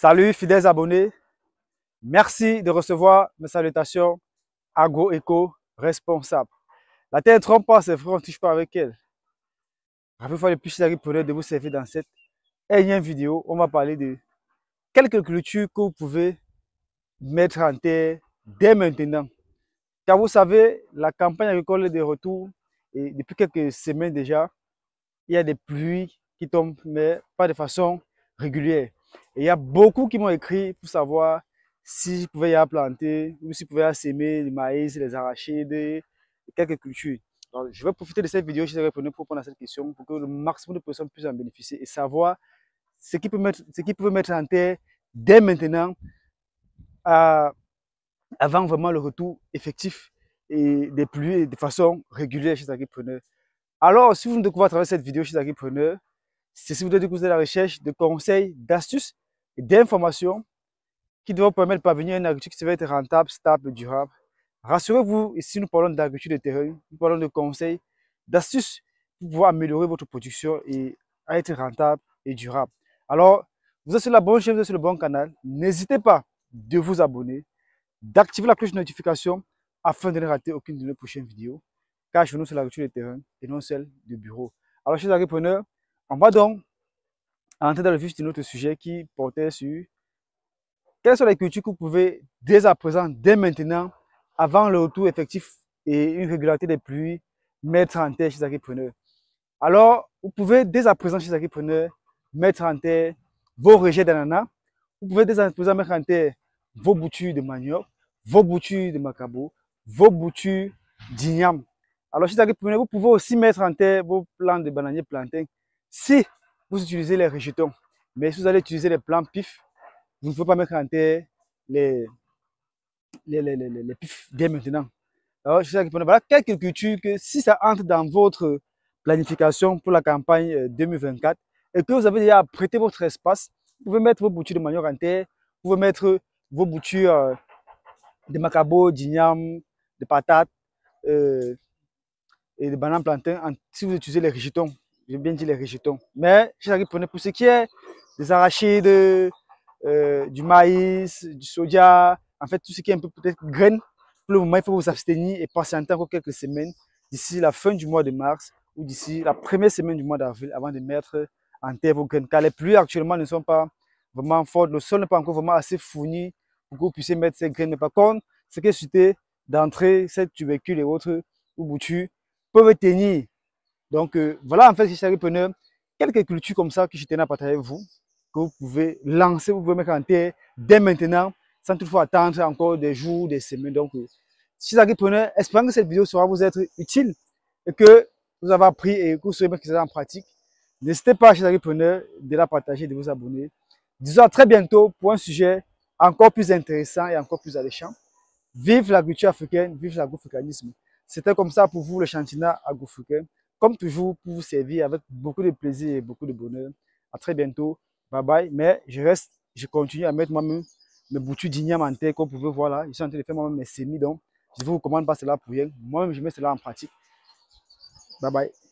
Salut fidèles abonnés, merci de recevoir mes salutations agro-éco responsable. La terre ne trompe pas ses vrai, on ne touche pas avec elle. Rappelez-vous le plus cher de vous servir dans cette énième vidéo. On va parler de quelques cultures que vous pouvez mettre en terre dès maintenant. Car vous savez, la campagne agricole est de retour et depuis quelques semaines déjà, il y a des pluies qui tombent, mais pas de façon régulière il y a beaucoup qui m'ont écrit pour savoir si je pouvais y planter, ou si je pouvais y semer le maïs, des arachides, quelques cultures. je vais profiter de cette vidéo, chez vais pour répondre à cette question, pour que le maximum de personnes puissent en bénéficier et savoir ce qu'ils peuvent mettre, ce qui peut mettre en terre dès maintenant, avant vraiment le retour effectif et des pluies de façon régulière chez les Alors, si vous me découvrez à travers cette vidéo chez les c'est si vous êtes à la recherche de conseils, d'astuces et d'informations qui doivent permettre de parvenir à une agriculture qui va être rentable, stable et durable. Rassurez-vous, ici nous parlons d'agriculture de terrain, nous parlons de conseils, d'astuces pour pouvoir améliorer votre production et être rentable et durable. Alors, vous êtes sur la bonne chaîne, vous êtes sur le bon canal. N'hésitez pas de vous abonner, d'activer la cloche de notification afin de ne rater aucune de nos prochaines vidéos, car je nous sur l'agriculture de terrain et non celle de bureau. Alors, chers agriculteurs, on va donc entrer dans le vif d'un autre sujet qui portait sur quelles sont les cultures que vous pouvez dès à présent, dès maintenant, avant le retour effectif et une régularité des pluies, mettre en terre chez les Alors, vous pouvez dès à présent chez les mettre en terre vos rejets d'ananas, vous pouvez dès à présent mettre en terre vos boutures de manioc, vos boutures de macabo, vos boutures d'igname. Alors, chez les vous pouvez aussi mettre en terre vos plants de bananier plantain si vous utilisez les rejetons, mais si vous allez utiliser les plants pif, vous ne pouvez pas mettre en terre les, les, pifs dès maintenant. Alors, je sais voilà quelques cultures que si ça entre dans votre planification pour la campagne 2024 euh, et que vous avez déjà prêté votre espace, vous pouvez mettre vos boutures de manioc en terre, vous pouvez mettre vos boutures euh, de macabo, d'igname, de patates euh, et de bananes plantains si vous utilisez les rigitons j'ai bien dit les rejetons. Mais j'arrive prenez pour ce qui est des arachides, euh, du maïs, du soja, en fait tout ce qui est un peu peut-être graines. Pour le moment, il faut vous abstenir et patienter encore quelques semaines d'ici la fin du mois de mars ou d'ici la première semaine du mois d'avril avant de mettre en terre vos graines. Car les pluies actuellement ne sont pas vraiment fortes. Le sol n'est pas encore vraiment assez fourni pour que vous puissiez mettre ces graines. par contre, ce qui est cité d'entrée, cette tubercule et autres ou boutures peuvent tenir donc euh, voilà en fait, chers repreneurs, quelques cultures comme ça que je tenais à partager avec vous, que vous pouvez lancer, vous pouvez mettre en terre dès maintenant, sans toutefois attendre encore des jours, des semaines. Donc, euh, chers repreneurs, espérons que cette vidéo sera vous être utile et que vous avez appris et que vous serez mettre en pratique. N'hésitez pas, chers repreneurs, de la partager, de vous abonner. Disons à très bientôt pour un sujet encore plus intéressant et encore plus alléchant. Vive l'agriculture africaine, vive l'agrofricanisme. C'était comme ça pour vous le chantinat agrofricain comme toujours, pour vous servir avec beaucoup de plaisir et beaucoup de bonheur. À très bientôt. Bye bye. Mais je reste, je continue à mettre moi-même mes boutures d'igname en terre, comme vous pouvez voir là. Je suis en train de faire moi-même mes semis. Donc, je ne vous recommande pas cela pour rien. Moi-même, je mets cela en pratique. Bye bye.